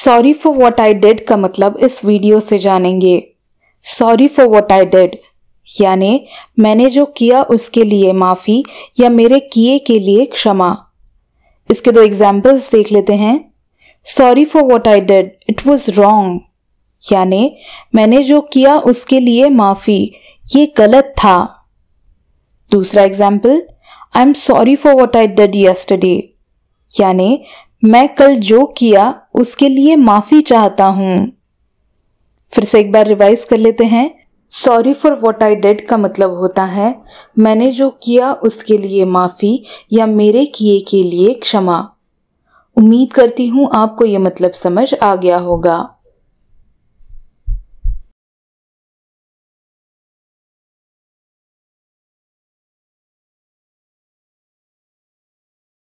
sorry for what I did का मतलब इस वीडियो से जानेंगे sorry for what I did यानी मैंने जो किया उसके लिए माफ़ी या मेरे किए के लिए क्षमा इसके दो एग्जाम्पल्स देख लेते हैं sorry for what I did it was wrong यानी मैंने जो किया उसके लिए माफ़ी ये गलत था दूसरा example I am sorry for what I did yesterday यानी मैं कल जो किया उसके लिए माफी चाहता हूं फिर से एक बार रिवाइज कर लेते हैं sorry for what I did का मतलब होता है मैंने जो किया उसके लिए माफ़ी या मेरे किए के लिए क्षमा उम्मीद करती हूँ आपको ये मतलब समझ आ गया होगा